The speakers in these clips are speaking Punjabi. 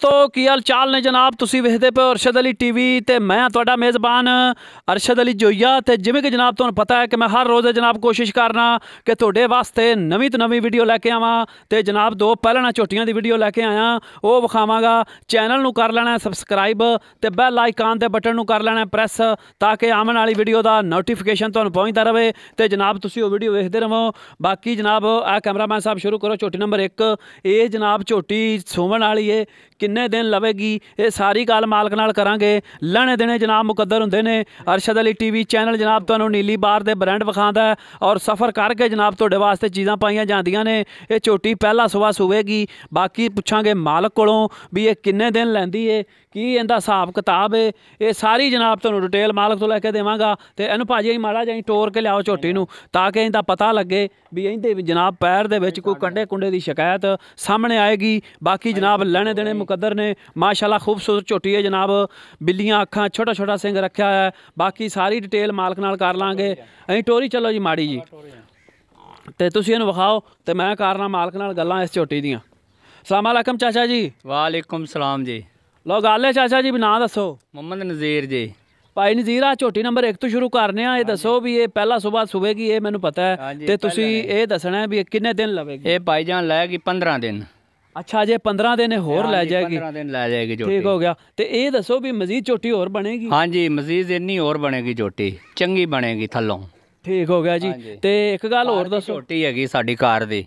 ਦੋਸਤੋ ਕੀ ਹਾਲ ਚਾਲ ਨੇ ਜਨਾਬ ਤੁਸੀਂ ਵੇਖਦੇ ਪਏ ਅਰਸ਼ਦ ਅਲੀ ਟੀਵੀ ਤੇ ਮੈਂ ਤੁਹਾਡਾ ਮੇਜ਼ਬਾਨ ਅਰਸ਼ਦ ਅਲੀ ਜੋਈਆ ਤੇ ਜਿਵੇਂ ਕਿ ਜਨਾਬ ਤੁਹਾਨੂੰ ਪਤਾ ਹੈ ਕਿ ਮੈਂ ਹਰ ਰੋਜ਼ ਜਨਾਬ ਕੋਸ਼ਿਸ਼ ਕਰਨਾ ਕਿ ਤੁਹਾਡੇ ਵਾਸਤੇ ਨਵੀਂ ਤੋਂ ਨਵੀਂ ਵੀਡੀਓ ਲੈ ਕੇ ਆਵਾਂ ਤੇ ਜਨਾਬ ਦੋ ਪਹਿਲਾਂ ਝੋਟੀਆਂ ਦੀ ਵੀਡੀਓ ਲੈ ਕੇ ਆਇਆ ਉਹ ਵਿਖਾਵਾਂਗਾ ਚੈਨਲ ਨੂੰ ਕਰ ਲੈਣਾ ਸਬਸਕ੍ਰਾਈਬ ਤੇ ਬੈਲ ਆਈਕਨ ਦੇ ਬਟਨ ਨੂੰ ਕਰ ਲੈਣਾ ਪ੍ਰੈਸ ਤਾਂ ਕਿ ਆਉਣ ਵਾਲੀ ਵੀਡੀਓ ਦਾ ਨੋਟੀਫਿਕੇਸ਼ਨ ਤੁਹਾਨੂੰ ਪਹੁੰਚਦਾ ਰਹੇ ਤੇ ਜਨਾਬ ਤੁਸੀਂ ਉਹ ਵੀਡੀਓ ਵੇਖਦੇ ਰਹੋ ਬਾਕੀ ਜਨਾਬ ਆ ਕੈਮਰਾਮੈਨ ਸਾਹਿਬ ਸ਼ੁਰੂ ਕਰੋ ਝੋਟੀ ਨੰਬਰ 1 ਇਹ ਜਨਾਬ ਝੋਟੀ ਸੋਵਣ ਵਾਲੀ ਏ ਕਿੰਨੇ ਦਿਨ ਲਵੇਗੀ ਇਹ ਸਾਰੀ ਗੱਲ ਮਾਲਕ ਨਾਲ ਕਰਾਂਗੇ ਲੈਣੇ ਦੇਣੇ ਜਨਾਬ ਮੁਕੱਦਰ ਹੁੰਦੇ ਨੇ ਅਰਸ਼ਦ ਅਲੀ ਟੀਵੀ ਚੈਨਲ ਜਨਾਬ ਤੁਹਾਨੂੰ ਨੀਲੀ ਬਾਰ ਦੇ ਬ੍ਰਾਂਡ ਵਿਖਾਉਂਦਾ ਔਰ ਸਫ਼ਰ ਕਰਕੇ ਜਨਾਬ ਤੁਹਾਡੇ ਵਾਸਤੇ ਚੀਜ਼ਾਂ ਪਾਈਆਂ ਜਾਂਦੀਆਂ ਨੇ ਇਹ ਝੋਟੀ ਪਹਿਲਾ ਸਵਾ ਸੁਵੇਗੀ ਬਾਕੀ ਪੁੱਛਾਂਗੇ ਮਾਲਕ ਕੋਲੋਂ ਵੀ ਇਹ ਕਿੰਨੇ ਦਿਨ ਲੈਂਦੀ ਏ ਕੀ ਇਹਦਾ ਹਿਸਾਬ ਕਿਤਾਬ ਏ ਇਹ ਸਾਰੀ ਜਨਾਬ ਤੁਹਾਨੂੰ ਡਿਟੇਲ ਮਾਲਕ ਤੋਂ ਲੈ ਕੇ ਦੇਵਾਂਗਾ ਤੇ ਇਹਨੂੰ ਭਾਜੀ ਅਸੀਂ ਮਾੜਾ ਜਾਈ ਟੋਰ ਕੇ ਲਿਆਓ ਝੋਟੀ ਨੂੰ ਤਾਂ ਕਿ ਇਹਦਾ ਪਤਾ ਲੱਗੇ ਵੀ ਇਹਦੇ ਜਨਾਬ ਪੈਰ ਦੇ ਵਿੱਚ ਕੋਈ ਕੰਡੇ ਕੁੰਡੇ ਦੀ ਸ਼ਿਕਾਇਤ ਸਾਹਮਣੇ ਆਏਗੀ ਬਾਕੀ ਜਨਾਬ ਲੈਣੇ ਦੇਣੇ ਮੁਕੱਦਰ ਨੇ ਮਾਸ਼ਾਅੱਲਾ ਖੂਬਸੂਰਤ ਝੋਟੀ ਹੈ ਜਨਾਬ ਬਿੱਲੀਆਂ ਅੱਖਾਂ ਛੋਟਾ ਛੋਟਾ ਸਿੰਘ ਰੱਖਿਆ ਹੈ ਬਾਕੀ ਸਾਰੀ ਡਿਟੇਲ ਮਾਲਕ ਨਾਲ ਕਰ ਲਾਂਗੇ ਅਸੀਂ ਟੋਰੀ ਚੱਲੋ ਜੀ ਮਾੜੀ ਜੀ ਤੇ ਤੁਸੀਂ ਇਹਨੂੰ ਵਿਖਾਓ ਤੇ ਮੈਂ ਕਰਨਾ ਮਾਲਕ ਨਾਲ ਗੱਲਾਂ ਇਸ ਝੋਟੀ ਦੀਆਂ ਸਲਾਮ ਅਲੈਕਮ ਚਾਚਾ ਜੀ ਵਾਲੇਕਮ ਸਲਾਮ ਜੀ ਲੋ ਗੱਲ ਹੈ ਚਾਚਾ ਜੀ ਵੀ ਨਾਂ ਦੱਸੋ ਮੁਹੰਮਦ ਨਜ਼ੀਰ ਜੀ ਭਾਈ ਨਜ਼ੀਰ ਆ ਛੋਟੀ ਨੰਬਰ 1 ਤੋਂ ਸ਼ੁਰੂ ਕਰਨੇ ਆ ਇਹ ਦੱਸੋ ਵੀ ਇਹ ਪਹਿਲਾ ਸਵੇਰ ਸੂਬੇ ਕੀ ਇਹ ਮੈਨੂੰ ਪਤਾ ਹੈ ਤੇ ਤੁਸੀਂ ਇਹ ਦੱਸਣਾ ਹੈ ਵੀ ਕਿੰਨੇ ਦਿਨ ਲਵੇਗੀ ਇਹ ਭਾਈ ਜਾਨ ਲੈਗੀ 15 ਦਿਨ ਅੱਛਾ ਜੇ 15 ਦਿਨ ਹੋਰ ਲੈ ਜਾਏਗੀ 15 ਦਿਨ ਲੈ ਜਾਏਗੀ ਛੋਟੀ ਠੀਕ ਹੋ ਗਿਆ ਤੇ ਇਹ ਦੱਸੋ ਵੀ ਮਜ਼ੀਦ ਛੋਟੀ ਹੋਰ ਬਣੇਗੀ ਹਾਂਜੀ ਮਜ਼ੀਦ ਇੰਨੀ ਹੋਰ ਬਣੇਗੀ ਛੋਟੀ ਚੰਗੀ ਬਣੇਗੀ ਥੱਲੋਂ ਠੀਕ ਹੋ ਗਿਆ ਜੀ ਤੇ ਇੱਕ ਗੱਲ ਹੋਰ ਦੱਸੋ ਛੋਟੀ ਹੈਗੀ ਸਾਡੀ ਕਾਰ ਦੀ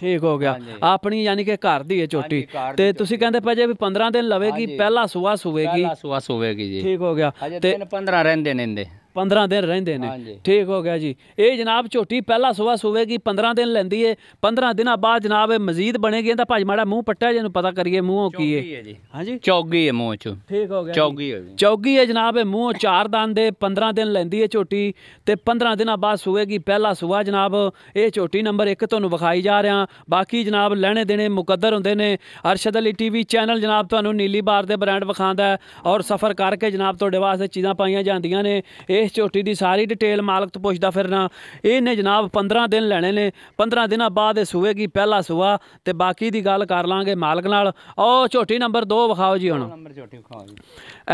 ਠੀਕ ਹੋ ਗਿਆ ਆਪਣੀ ਯਾਨੀ ਕਿ ਘਰ ਦੀ ਇਹ ਛੋਟੀ ਤੇ ਤੁਸੀਂ ਕਹਿੰਦੇ ਪਜੇ ਵੀ 15 ਦਿਨ ਲਵੇਗੀ ਪਹਿਲਾ ਸੂਆ ਹੋਵੇਗੀ ਪਹਿਲਾ ਸੁਆਸ ਹੋਵੇਗੀ ਜੀ ਠੀਕ ਹੋ ਗਿਆ ਤੇ 15 ਰਹਿੰਦੇ ਨੇ ਇਹਦੇ 15 ਦਿਨ ਰਹਿੰਦੇ ਨੇ ਠੀਕ ਹੋ ਗਿਆ ਜੀ ਇਹ ਜਨਾਬ ਝੋਟੀ ਪਹਿਲਾ ਸੂਆ ਸੂਵੇਗੀ 15 ਦਿਨ ਲੈਂਦੀ ਏ 15 ਦਿਨਾਂ ਬਾਅਦ ਜਨਾਬ ਇਹ ਮਜ਼ੀਦ ਬਣੇਗੀ ਤਾਂ ਭਾਜ ਮਾੜਾ ਮੂੰਹ ਪੱਟਿਆ ਨੂੰ ਪਤਾ ਕਰੀਏ ਮੂੰਹੋਂ ਕੀ ਏ ਹਾਂਜੀ ਚੌਗੀ ਏ ਮੂੰਹ ਚ ਠੀਕ ਹੋ ਗਿਆ ਚੌਗੀ ਹੋ ਗਈ ਚੌਗੀ ਏ ਜਨਾਬ ਇਹ ਮੂੰਹੋਂ ਚਾਰ ਦੰਦ ਦੇ 15 ਦਿਨ ਲੈਂਦੀ ਏ ਝੋਟੀ ਤੇ 15 ਦਿਨਾਂ ਬਾਅਦ ਸੂਵੇਗੀ ਪਹਿਲਾ ਸੂਆ ਜਨਾਬ ਇਹ ਝੋਟੀ ਨੰਬਰ 1 ਤੁਹਾਨੂੰ ਵਿਖਾਈ ਜਾ ਰਿਹਾ ਬਾਕੀ ਜਨਾਬ ਲੈਣੇ ਦੇਣੇ ਮੁਕੱਦਰ ਹੁੰਦੇ ਨੇ ਅਰਸ਼ਦ ਅਲੀ ਟੀਵੀ ਚੈਨਲ ਜਨਾਬ ਤੁਹਾਨੂੰ ਨੀਲੀ ਬਾਰ ਦੇ ਬ੍ਰਾਂਡ ਵਿਖਾਉਂਦਾ ਔਰ ਸਫ਼ਰ ਕਰਕੇ ਜਨਾਬ ਤੁਹਾਡੇ ਵਾਸਤੇ ਚੀਜ਼ਾਂ ਪਾਈਆਂ ਜਾਂਦੀਆਂ ਨੇ ਇਹ ਇਸ ਝੋਟੀ ਦੀ ਸਾਰੀ ਡਿਟੇਲ ਮਾਲਕ ਤੋਂ ਪੁੱਛਦਾ ਫਿਰਨਾ ਇਹਨੇ ਜਨਾਬ 15 ਦਿਨ ਲੈਣੇ ਨੇ 15 ਦਿਨਾਂ ਬਾਅਦ ਇਹ ਸੂਏਗੀ ਪਹਿਲਾ ਸੂਆ ਤੇ ਬਾਕੀ ਦੀ ਗੱਲ ਕਰ ਲਾਂਗੇ ਮਾਲਕ ਨਾਲ ਉਹ ਝੋਟੀ ਨੰਬਰ 2 ਵਿਖਾਓ ਜੀ ਹੁਣ ਨੰਬਰ ਝੋਟੀ ਵਿਖਾਓ ਜੀ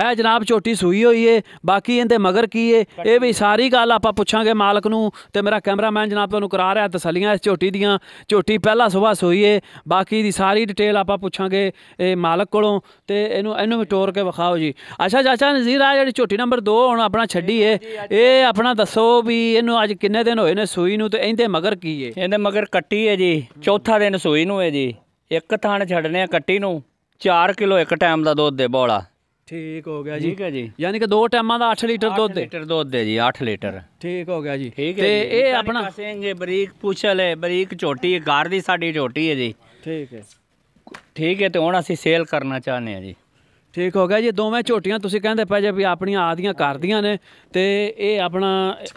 ਇਹ ਜਨਾਬ ਝੋਟੀ ਸੂਈ ਹੋਈ ਏ ਬਾਕੀ ਇਹਦੇ ਮਗਰ ਕੀ ਏ ਇਹ ਵੀ ਸਾਰੀ ਗੱਲ ਆਪਾਂ ਪੁੱਛਾਂਗੇ ਮਾਲਕ ਨੂੰ ਤੇ ਮੇਰਾ ਕੈਮਰਾਮੈਨ ਜਨਾਬ ਤੁਹਾਨੂੰ ਕਰਾ ਰਿਹਾ ਤਸਲੀਆਂ ਇਸ ਝੋਟੀ ਦੀਆਂ ਝੋਟੀ ਪਹਿਲਾ ਸੂਆ ਸੂਈ ਏ ਬਾਕੀ ਦੀ ਸਾਰੀ ਡਿਟੇਲ ਆਪਾਂ ਪੁੱਛਾਂਗੇ ਇਹ ਮਾਲਕ ਕੋਲੋਂ ਤੇ ਇਹਨੂੰ ਇਹਨੂੰ ਵੀ ਟੋਰ ਕੇ ਵਿਖਾਓ ਜੀ ਅੱਛਾ ਚਾਚਾ ਨਜ਼ੀਰ ਆ ਜਿਹੜੀ ਝੋਟੀ ਨੰਬਰ 2 ਹੁਣ ਆਪਣਾ ਛੱਡੀ ਏ ਇਹ ਆਪਣਾ ਦੱਸੋ ਵੀ ਇਹਨੂੰ ਅੱਜ ਕਿੰਨੇ ਦਿਨ ਹੋਏ ਨੇ ਸੂਈ ਨੂੰ ਤੇ ਇਹਦੇ ਮਗਰ ਕੀ ਏ ਇਹਦੇ ਮਗਰ ਕੱਟੀ ਹੈ ਜੀ ਚੌਥਾ ਦਿਨ ਸੂਈ ਨੂੰ ਹੈ ਜੀ ਇੱਕ ਥਾਂ ਛੱਡਨੇ ਆ ਕੱਟੀ ਨੂੰ 4 ਕਿਲੋ ਇੱਕ ਟਾਈਮ ਦਾ ਦੁੱਧ ਦੇ ਬੋਲਾ ਠੀਕ ਹੋ ਗਿਆ ਜੀ ਠੀਕ ਹੈ ਜੀ ਯਾਨੀ ਕਿ ਦੋ ਟਾਈਮਾਂ ਦਾ 8 ਲੀਟਰ ਦੁੱਧ ਦੇ 8 ਲੀਟਰ ਦੁੱਧ ਦੇ ਜੀ 8 ਲੀਟਰ ਠੀਕ ਹੋ ਗਿਆ ਜੀ ਤੇ ਇਹ ਆਪਣਾ ਸਿੰਘ ਬਰੀਕ ਪੁੱਛਲ ਹੈ ਬਰੀਕ ਛੋਟੀ ਘਰ ਦੀ ਸਾਡੀ ਛੋਟੀ ਹੈ ਜੀ ਠੀਕ ਹੈ ਠੀਕ ਹੈ ਤੇ ਹੁਣ ਅਸੀਂ ਸੇਲ ਕਰਨਾ ਚਾਹੁੰਦੇ ਆ ਜੀ ਠੀਕ ਹੋ ਗਿਆ ਜੀ ਦੋਵੇਂ ਝੋਟੀਆਂ ਤੁਸੀਂ ਕਹਿੰਦੇ ਪਏ ਜੇ ਵੀ ਆਪਣੀਆਂ ਆਦੀਆਂ ਕਰਦੀਆਂ ਨੇ ਤੇ ਇਹ ਆਪਣਾ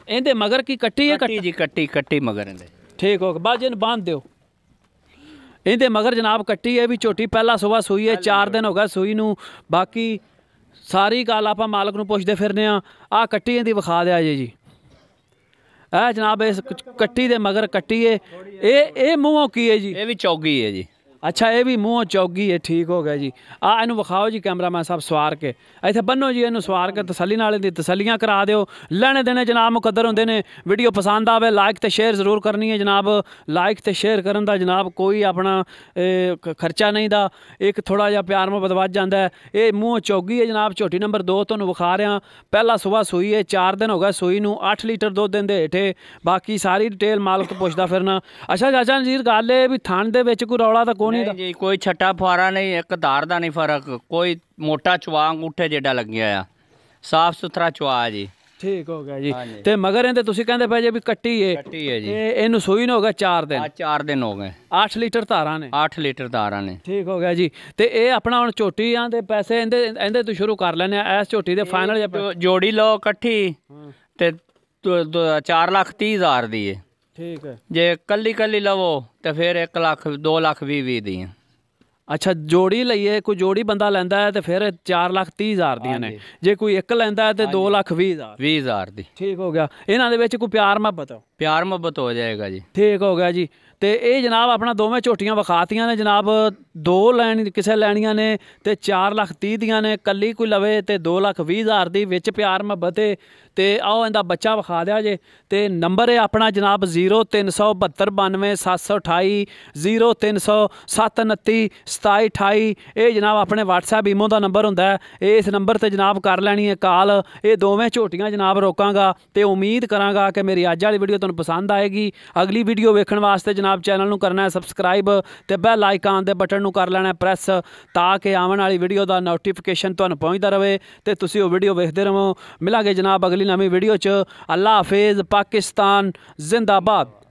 ਇਹਦੇ ਮਗਰ ਕੀ ਕੱਟੀ ਹੈ ਕੱਟੀ ਜੀ ਕੱਟੀ ਕੱਟੀ ਮਗਰ ਇਹਦੇ ਠੀਕ ਹੋ ਗਿਆ ਬਾਜ ਇਹਨਾਂ ਬੰਦ ਦਿਓ ਇਹਦੇ ਮਗਰ ਜਨਾਬ ਕੱਟੀ ਹੈ ਵੀ ਝੋਟੀ ਪਹਿਲਾ ਸਵੇਰ ਸੂਈ ਹੈ 4 ਦਿਨ ਹੋ ਗਿਆ ਸੂਈ ਨੂੰ ਬਾਕੀ ਸਾਰੀ ਗੱਲ ਆਪਾਂ ਮਾਲਕ ਨੂੰ ਪੁੱਛਦੇ ਫਿਰਨੇ ਆ ਆ ਕੱਟੀ ਇਹਦੀ ਵਿਖਾ ਦਿਆ ਜੀ ਜੀ ਇਹ ਜਨਾਬ ਇਸ ਕੱਟੀ ਦੇ ਮਗਰ ਕੱਟੀ ਹੈ ਇਹ ਇਹ ਮੂੰਹੋਂ ਕੀ ਹੈ ਜੀ ਇਹ ਵੀ ਚੌਗੀ ਹੈ ਜੀ ਅੱਛਾ ਇਹ ਵੀ ਮੂੰਹ ਚੌਗੀ ਹੈ ਠੀਕ ਹੋ ਗਿਆ ਜੀ ਆ ਇਹਨੂੰ ਵਿਖਾਓ ਜੀ ਕੈਮਰਾਮੈਨ ਸਾਹਿਬ ਸਵਾਰ ਕੇ ਇੱਥੇ ਬੰਨੋ ਜੀ ਇਹਨੂੰ ਸਵਾਰ ਕੇ ਤਸੱਲੀ ਨਾਲ ਦੀ ਤਸੱਲੀਆਂ ਕਰਾ ਦਿਓ ਲੈਣੇ ਦੇਣੇ ਜਨਾਬ ਮੁਕੱਦਰ ਹੁੰਦੇ ਨੇ ਵੀਡੀਓ ਪਸੰਦ ਆਵੇ ਲਾਈਕ ਤੇ ਸ਼ੇਅਰ ਜ਼ਰੂਰ ਕਰਨੀ ਹੈ ਜਨਾਬ ਲਾਈਕ ਤੇ ਸ਼ੇਅਰ ਕਰਨ ਦਾ ਜਨਾਬ ਕੋਈ ਆਪਣਾ ਖਰਚਾ ਨਹੀਂ ਦਾ ਇੱਕ ਥੋੜਾ ਜਿਹਾ ਪਿਆਰ ਮੁਹੱਬਤ ਵੱਜ ਜਾਂਦਾ ਹੈ ਇਹ ਮੂੰਹ ਚੌਗੀ ਹੈ ਜਨਾਬ ਝੋਟੀ ਨੰਬਰ 2 ਤੁਹਾਨੂੰ ਵਿਖਾ ਰਿਹਾ ਪਹਿਲਾ ਸਵੇਰ ਸੂਈ ਹੈ 4 ਦਿਨ ਹੋ ਗਿਆ ਸੂਈ ਨੂੰ 8 ਲੀਟਰ ਦੁੱਧ ਦਿੰਦੇ ਹੇਠੇ ਬਾਕੀ ਸਾਰੀ ਡਿਟੇਲ ਮਾਲਕ ਪੁੱਛਦਾ ਫਿਰਨਾ ਅੱਛਾ ਜਾਜਾ ਨਜ਼ੀਰ ਗੱਲ ਇਹ ਵੀ ਥਾਂ ਦੇ ਵਿੱਚ ਕੋਈ ਰੌਲਾ ਤਾਂ ਕੋਈ ਨਹੀਂ ਜੀ ਕੋਈ ਛੱਟਾ ਫੁਆਰਾ ਨਹੀਂ ਇੱਕ ਧਾਰ ਦਾ ਨਹੀਂ ਫਰਕ ਕੋਈ ਮੋਟਾ ਚਵਾ ਅੰਗੂਠੇ ਜਿਹੜਾ ਲੱਗਿਆ ਆ ਸਾਫ ਸੁਥਰਾ ਚਵਾ ਜੀ ਠੀਕ ਹੋ ਗਿਆ ਜੀ ਤੇ ਮਗਰ ਇਹਦੇ ਤੁਸੀਂ ਕਹਿੰਦੇ ਪਏ ਜੇ ਵੀ ਕੱਟੀ ਏ ਕੱਟੀ ਏ ਜੀ ਇਹਨੂੰ ਸੂਈ ਨਾ ਹੋਗਾ 4 ਦਿਨ ਆ 4 ਦਿਨ ਹੋ ਗਏ 8 ਲੀਟਰ ਧਾਰਾਂ ਨੇ 8 ਲੀਟਰ ਧਾਰਾਂ ਨੇ ਠੀਕ ਹੋ ਗਿਆ ਜੀ ਤੇ ਇਹ ਆਪਣਾ ਹੁਣ ਝੋਟੀ ਆ ਦੇ ਪੈਸੇ ਇਹਦੇ ਇਹਦੇ ਤੋਂ ਸ਼ੁਰੂ ਕਰ ਲੈਨੇ ਆ ਇਸ ਝੋਟੀ ਦੇ ਫਾਈਨਲ ਜੋੜੀ ਲਓ ਇਕੱਠੀ ਤੇ 4 ਲੱਖ 30 ਹਜ਼ਾਰ ਦੀ ਏ ਠੀਕ ਹੈ ਜੇ ਕੱਲੀ ਕੱਲੀ ਲਵੋ ਤੇ ਫਿਰ 1 ਲੱਖ 2 ਲੱਖ 20 20 ਦੀਆਂ ਅੱਛਾ ਜੋੜੀ ਲਈਏ ਕੋਈ ਜੋੜੀ ਬੰਦਾ ਲੈਂਦਾ ਹੈ ਤੇ ਫਿਰ 4 ਲੱਖ 30 ਹਜ਼ਾਰ ਦੀਆਂ ਨੇ ਜੇ ਕੋਈ ਇੱਕ ਲੈਂਦਾ ਹੈ ਤੇ 2 ਲੱਖ 20 ਹਜ਼ਾਰ 20 ਹਜ਼ਾਰ ਦੀ ਠੀਕ ਹੋ ਗਿਆ ਇਹਨਾਂ ਦੇ ਵਿੱਚ ਕੋਈ ਪਿਆਰ ਮੁਹੱਬਤ ਪਿਆਰ ਮੁਹੱਬਤ ਹੋ ਜਾਏਗਾ ਜੀ ਠੀਕ ਹੋ ਗਿਆ ਜੀ ਤੇ ਇਹ ਜਨਾਬ ਆਪਣਾ ਦੋਵੇਂ ਝੋਟੀਆਂ ਵਿਖਾਤੀਆਂ ਨੇ ਜਨਾਬ ਦੋ ਲੈਣ ਕਿਸੇ ਲੈਣੀਆਂ ਨੇ ਤੇ 4 ਲੱਖ 30 ਦੀਆਂ ਨੇ ਕੱਲੀ ਕੋਈ ਲਵੇ ਤੇ 2 ਲੱਖ 20 ਹਜ਼ਾਰ ਦੀ ਵਿੱਚ ਪਿਆਰ ਮੁਹੱਬਤੇ ਤੇ ਆਓ ਇਹਦਾ ਬੱਚਾ ਵਿਖਾ ਦਿਆ ਜੇ ਤੇ ਨੰਬਰ ਹੈ ਆਪਣਾ ਜਨਾਬ 0372927728 0307292728 ਇਹ ਜਨਾਬ ਆਪਣੇ WhatsApp ਈਮੋ ਦਾ ਨੰਬਰ ਹੁੰਦਾ ਹੈ ਇਸ ਨੰਬਰ ਤੇ ਜਨਾਬ ਕਰ ਲੈਣੀ ਹੈ ਕਾਲ ਇਹ ਦੋਵੇਂ ਝੋਟੀਆਂ ਜਨਾਬ ਰੋਕਾਂਗਾ ਤੇ ਉਮੀਦ ਕਰਾਂਗਾ ਕਿ ਮੇਰੀ ਅੱਜ ਵਾਲੀ ਵੀਡੀਓ ਤੁਹਾਨੂੰ ਪਸੰਦ ਆਏਗੀ ਅਗਲੀ ਵੀਡੀਓ ਵੇਖਣ ਵਾਸਤੇ ਜਨਾਬ ਚੈਨਲ ਨੂੰ ਕਰਨਾ ਹੈ ਸਬਸਕ੍ਰਾਈਬ ਤੇ ਬੈਲ ਆਈਕਨ ਦੇ ਬਟਨ ਨੂੰ ਕਰ ਲੈਣਾ ਪ੍ਰੈਸ ਤਾਂ ਕਿ ਆਉਣ ਵਾਲੀ ਵੀਡੀਓ ਦਾ ਨੋਟੀਫਿਕੇਸ਼ਨ ਤੁਹਾਨੂੰ ਪਹੁੰਚਦਾ ਰਹੇ ਤੇ ਤੁਸੀਂ ਉਹ ਵੀਡੀਓ ਵੇਖਦੇ ਰਹੋ ਮਿਲਾਂਗੇ ਜਨਾਬ ਅਗਲੀ ਨਵੀਂ ਵੀਡੀਓ 'ਚ ਅੱਲਾ ਹਾਫਿਜ਼ ਪਾਕਿਸਤਾਨ ਜ਼ਿੰਦਾਬਾਦ